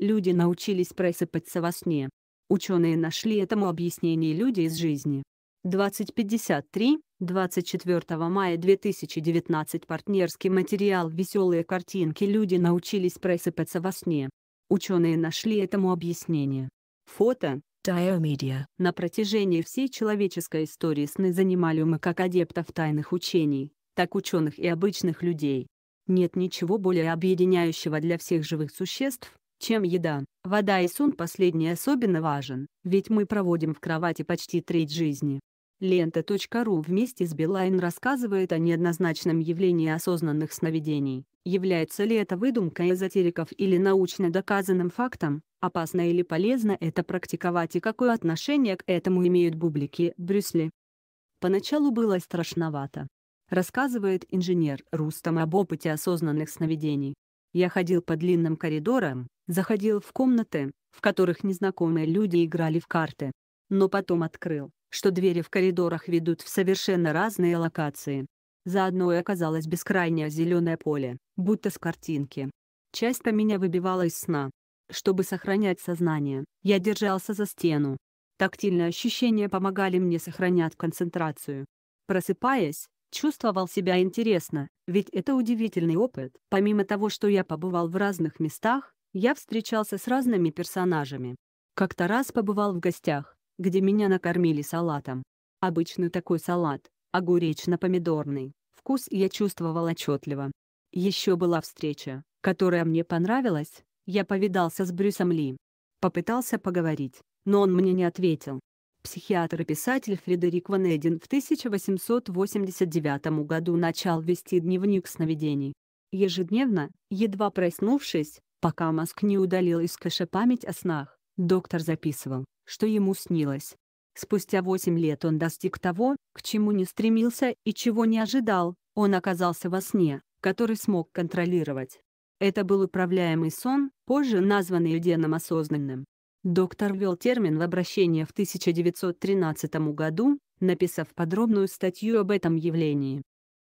Люди научились просыпаться во сне. Ученые нашли этому объяснение люди из жизни. 2053, 24 мая 2019 партнерский материал «Веселые картинки. Люди научились просыпаться во сне». Ученые нашли этому объяснение. Фото. Диомедиа. На протяжении всей человеческой истории сны занимали мы как адептов тайных учений, так ученых и обычных людей. Нет ничего более объединяющего для всех живых существ, чем еда. Вода и сон последний особенно важен, ведь мы проводим в кровати почти треть жизни. Лента.ру вместе с Билайн рассказывает о неоднозначном явлении осознанных сновидений. Является ли это выдумкой эзотериков или научно доказанным фактом, опасно или полезно это практиковать и какое отношение к этому имеют бублики Брюсли. Поначалу было страшновато. Рассказывает инженер Рустам об опыте осознанных сновидений. Я ходил по длинным коридорам, заходил в комнаты, в которых незнакомые люди играли в карты. Но потом открыл, что двери в коридорах ведут в совершенно разные локации. Заодно и оказалось бескрайнее зеленое поле, будто с картинки. Часто меня выбивало из сна. Чтобы сохранять сознание, я держался за стену. Тактильные ощущения помогали мне сохранять концентрацию. Просыпаясь, чувствовал себя интересно, ведь это удивительный опыт. Помимо того, что я побывал в разных местах, я встречался с разными персонажами. Как-то раз побывал в гостях, где меня накормили салатом. Обычный такой салат, огуречно-помидорный. Вкус я чувствовал отчетливо. Еще была встреча, которая мне понравилась. Я повидался с Брюсом Ли. Попытался поговорить, но он мне не ответил. Психиатр и писатель Фредерик Ван Эден в 1889 году начал вести дневник сновидений. Ежедневно, едва проснувшись, Пока Маск не удалил из кэша память о снах, доктор записывал, что ему снилось. Спустя 8 лет он достиг того, к чему не стремился и чего не ожидал, он оказался во сне, который смог контролировать. Это был управляемый сон, позже названный Юденом осознанным. Доктор ввел термин в обращение в 1913 году, написав подробную статью об этом явлении.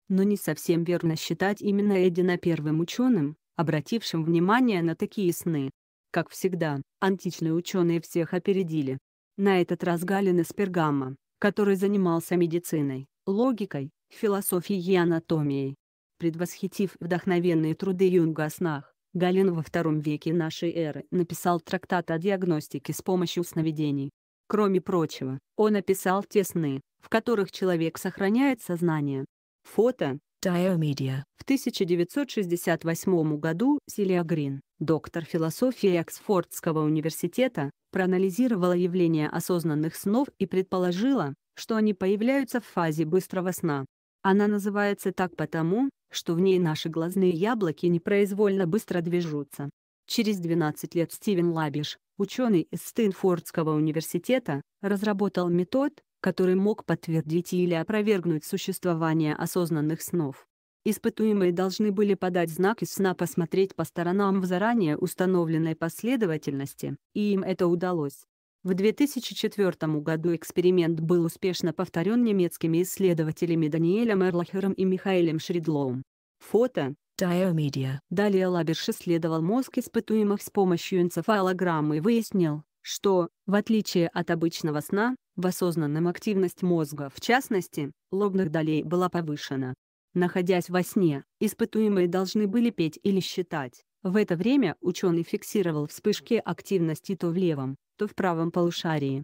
Но не совсем верно считать именно Эдина первым ученым, обратившим внимание на такие сны. Как всегда, античные ученые всех опередили. На этот раз Галин из Пергама, который занимался медициной, логикой, философией и анатомией. Предвосхитив вдохновенные труды Юнга о снах, Галин во втором веке нашей эры написал трактат о диагностике с помощью сновидений. Кроме прочего, он описал те сны, в которых человек сохраняет сознание. Фото Тайомедиа. В 1968 году Силия Грин, доктор философии Оксфордского университета, проанализировала явление осознанных снов и предположила, что они появляются в фазе быстрого сна. Она называется так потому, что в ней наши глазные яблоки непроизвольно быстро движутся. Через 12 лет Стивен Лабиш, ученый из Стэнфордского университета, разработал метод, который мог подтвердить или опровергнуть существование осознанных снов. Испытуемые должны были подать знак из сна посмотреть по сторонам в заранее установленной последовательности, и им это удалось. В 2004 году эксперимент был успешно повторен немецкими исследователями Даниэлем Эрлахером и Михаэлем Шридлоум. Фото. Диомедиа. Далее Лаберш исследовал мозг испытуемых с помощью энцефалограммы и выяснил, что, в отличие от обычного сна, в осознанном активность мозга, в частности, лобных долей была повышена. Находясь во сне, испытуемые должны были петь или считать. В это время ученый фиксировал вспышки активности то в левом, то в правом полушарии.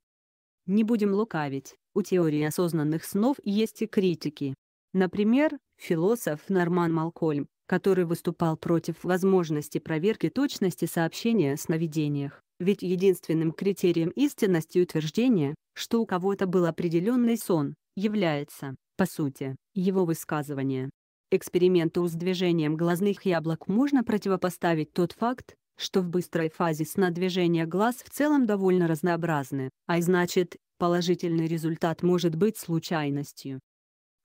Не будем лукавить, у теории осознанных снов есть и критики. Например, философ Норман Малкольм который выступал против возможности проверки точности сообщения о сновидениях. Ведь единственным критерием истинности утверждения, что у кого-то был определенный сон, является, по сути, его высказывание. Эксперименту с движением глазных яблок можно противопоставить тот факт, что в быстрой фазе сна движения глаз в целом довольно разнообразны, а значит, положительный результат может быть случайностью.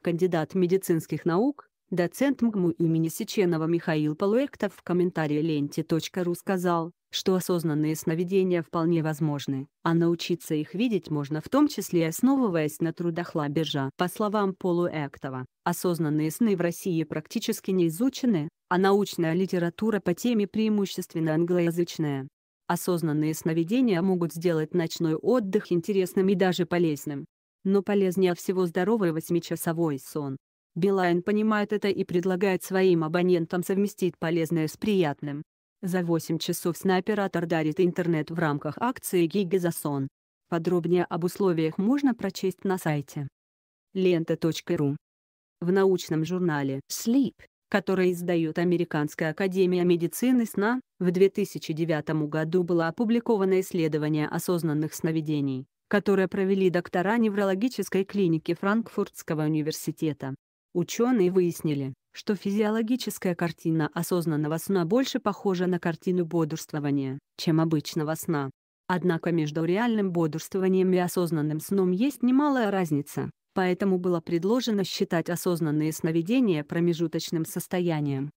Кандидат медицинских наук, Доцент МГМУ имени Сеченова Михаил Полуэктов в комментарии ленте.ру сказал, что осознанные сновидения вполне возможны, а научиться их видеть можно в том числе основываясь на трудах Лабежа. По словам Полуэктова, осознанные сны в России практически не изучены, а научная литература по теме преимущественно англоязычная. Осознанные сновидения могут сделать ночной отдых интересным и даже полезным. Но полезнее всего здоровый восьмичасовой сон, Билайн понимает это и предлагает своим абонентам совместить полезное с приятным. За 8 часов снайператор дарит интернет в рамках акции «Гига за сон». Подробнее об условиях можно прочесть на сайте лента.ру. В научном журнале Sleep, который издает Американская академия медицины сна, в 2009 году было опубликовано исследование осознанных сновидений, которое провели доктора неврологической клиники Франкфуртского университета. Ученые выяснили, что физиологическая картина осознанного сна больше похожа на картину бодрствования, чем обычного сна. Однако между реальным бодрствованием и осознанным сном есть немалая разница, поэтому было предложено считать осознанные сновидения промежуточным состоянием.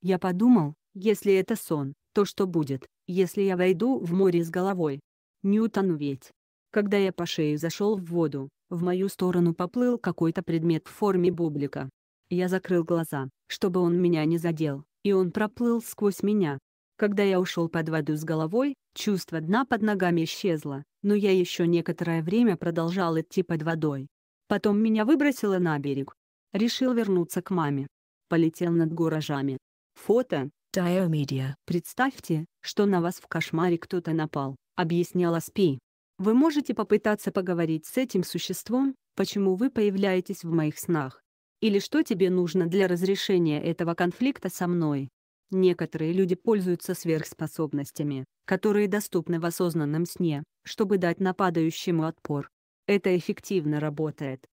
Я подумал, если это сон, то что будет, если я войду в море с головой? Ньютону ведь, когда я по шее зашел в воду, в мою сторону поплыл какой-то предмет в форме бублика. Я закрыл глаза, чтобы он меня не задел, и он проплыл сквозь меня. Когда я ушел под воду с головой, чувство дна под ногами исчезло, но я еще некоторое время продолжал идти под водой. Потом меня выбросило на берег. Решил вернуться к маме. Полетел над гаражами. Фото. Диомедиа. Представьте, что на вас в кошмаре кто-то напал, объясняла Спи. Вы можете попытаться поговорить с этим существом, почему вы появляетесь в моих снах, или что тебе нужно для разрешения этого конфликта со мной. Некоторые люди пользуются сверхспособностями, которые доступны в осознанном сне, чтобы дать нападающему отпор. Это эффективно работает.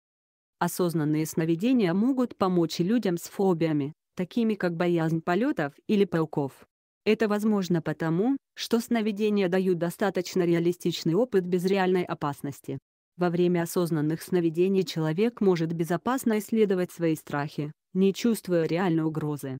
Осознанные сновидения могут помочь людям с фобиями, такими как боязнь полетов или пауков. Это возможно потому, что сновидения дают достаточно реалистичный опыт без реальной опасности. Во время осознанных сновидений человек может безопасно исследовать свои страхи, не чувствуя реальной угрозы.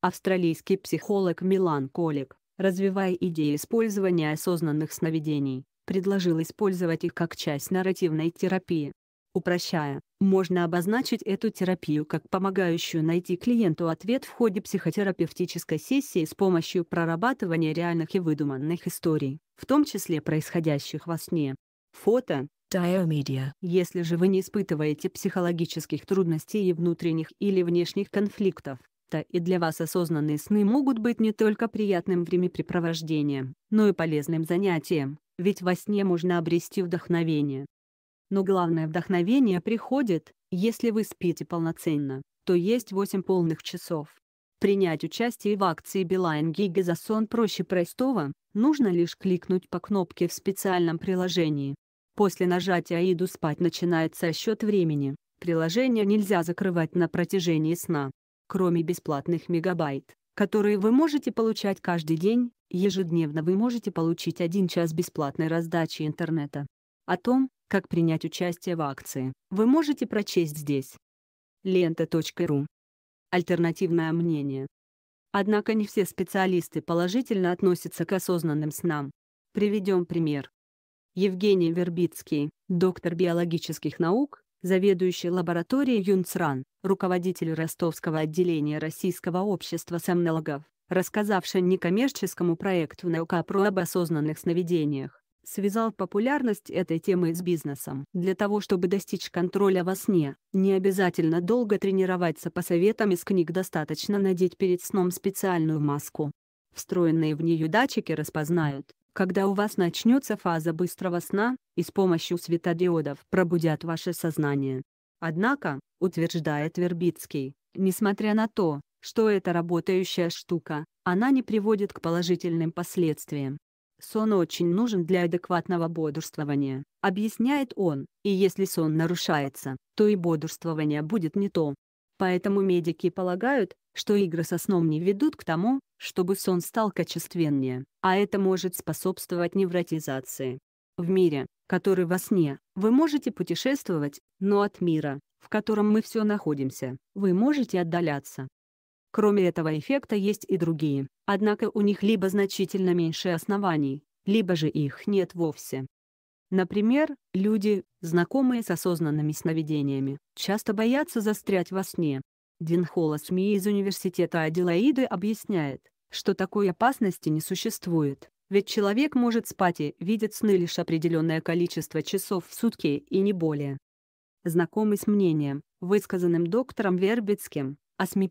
Австралийский психолог Милан Колик, развивая идею использования осознанных сновидений, предложил использовать их как часть нарративной терапии. Упрощая, можно обозначить эту терапию как помогающую найти клиенту ответ в ходе психотерапевтической сессии с помощью прорабатывания реальных и выдуманных историй, в том числе происходящих во сне. Фото. Диомедиа. Если же вы не испытываете психологических трудностей и внутренних или внешних конфликтов, то и для вас осознанные сны могут быть не только приятным времяпрепровождением, но и полезным занятием, ведь во сне можно обрести вдохновение, но главное вдохновение приходит, если вы спите полноценно, то есть 8 полных часов. Принять участие в акции Билайн Гига за сон проще простого, нужно лишь кликнуть по кнопке в специальном приложении. После нажатия «Иду спать» начинается счет времени. Приложение нельзя закрывать на протяжении сна. Кроме бесплатных мегабайт, которые вы можете получать каждый день, ежедневно вы можете получить один час бесплатной раздачи интернета. О том, как принять участие в акции, вы можете прочесть здесь. Лента.ру. Альтернативное мнение. Однако не все специалисты положительно относятся к осознанным снам. Приведем пример. Евгений Вербицкий, доктор биологических наук, заведующий лабораторией Юнцран, руководитель ростовского отделения Российского общества сомнологов, рассказавший некоммерческому проекту «Наука про об осознанных сновидениях», связал популярность этой темы с бизнесом. Для того, чтобы достичь контроля во сне, не обязательно долго тренироваться по советам из книг, достаточно надеть перед сном специальную маску. Встроенные в нее датчики распознают, когда у вас начнется фаза быстрого сна, и с помощью светодиодов пробудят ваше сознание. Однако, утверждает Вербицкий, несмотря на то, что это работающая штука, она не приводит к положительным последствиям. Сон очень нужен для адекватного бодрствования, объясняет он, и если сон нарушается, то и бодрствование будет не то. Поэтому медики полагают, что игры со сном не ведут к тому, чтобы сон стал качественнее, а это может способствовать невротизации. В мире, который во сне, вы можете путешествовать, но от мира, в котором мы все находимся, вы можете отдаляться. Кроме этого эффекта есть и другие, однако у них либо значительно меньше оснований, либо же их нет вовсе. Например, люди, знакомые с осознанными сновидениями, часто боятся застрять во сне. Дин Динхола СМИ из Университета Аделаиды объясняет, что такой опасности не существует, ведь человек может спать и видеть сны лишь определенное количество часов в сутки и не более. Знакомый с мнением, высказанным доктором Вербицким, а СМИ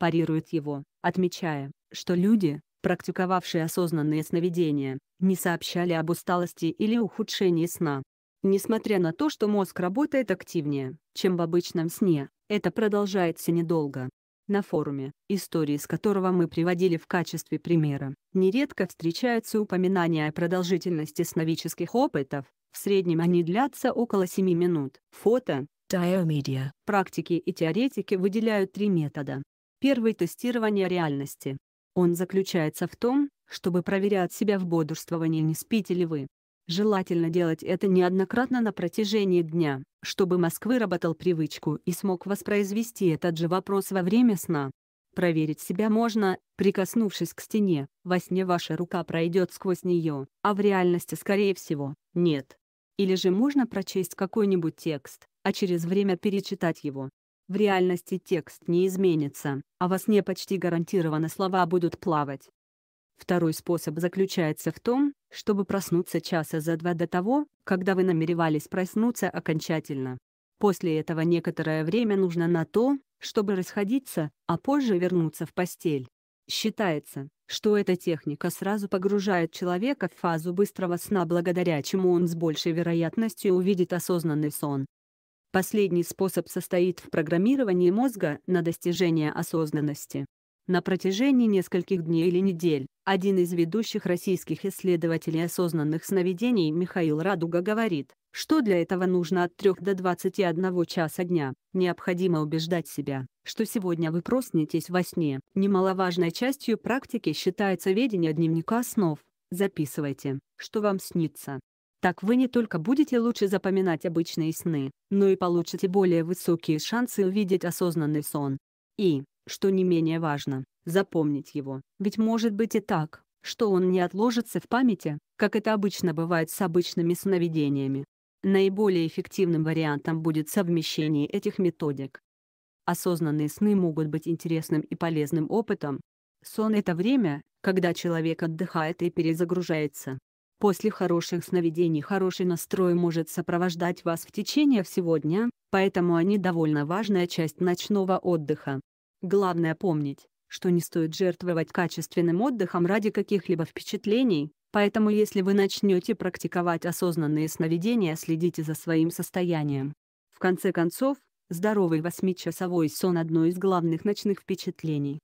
его, отмечая, что люди, практиковавшие осознанные сновидения, не сообщали об усталости или ухудшении сна. Несмотря на то, что мозг работает активнее, чем в обычном сне, это продолжается недолго. На форуме, истории с которого мы приводили в качестве примера, нередко встречаются упоминания о продолжительности сновидческих опытов, в среднем они длятся около 7 минут. Фото. Diamedia. Практики и теоретики выделяют три метода Первое тестирование реальности. Он заключается в том, чтобы проверять себя в бодрствовании, не спите ли вы. Желательно делать это неоднократно на протяжении дня, чтобы мозг выработал привычку и смог воспроизвести этот же вопрос во время сна. Проверить себя можно, прикоснувшись к стене, во сне ваша рука пройдет сквозь нее, а в реальности, скорее всего, нет. Или же можно прочесть какой-нибудь текст, а через время перечитать его в реальности текст не изменится, а во сне почти гарантированно слова будут плавать. Второй способ заключается в том, чтобы проснуться часа за два до того, когда вы намеревались проснуться окончательно. После этого некоторое время нужно на то, чтобы расходиться, а позже вернуться в постель. Считается, что эта техника сразу погружает человека в фазу быстрого сна благодаря чему он с большей вероятностью увидит осознанный сон. Последний способ состоит в программировании мозга на достижение осознанности. На протяжении нескольких дней или недель один из ведущих российских исследователей осознанных сновидений Михаил Радуга говорит, что для этого нужно от 3 до 21 часа дня. Необходимо убеждать себя, что сегодня вы проснетесь во сне. Немаловажной частью практики считается ведение дневника снов. Записывайте, что вам снится, так вы не только будете лучше запоминать обычные сны, но и получите более высокие шансы увидеть осознанный сон. И, что не менее важно, запомнить его, ведь может быть и так, что он не отложится в памяти, как это обычно бывает с обычными сновидениями. Наиболее эффективным вариантом будет совмещение этих методик. Осознанные сны могут быть интересным и полезным опытом. Сон — это время, когда человек отдыхает и перезагружается. После хороших сновидений хороший настрой может сопровождать вас в течение всего дня, поэтому они довольно важная часть ночного отдыха. Главное помнить, что не стоит жертвовать качественным отдыхом ради каких-либо впечатлений, поэтому если вы начнете практиковать осознанные сновидения, следите за своим состоянием. В конце концов, здоровый восьмичасовой сон – одно из главных ночных впечатлений.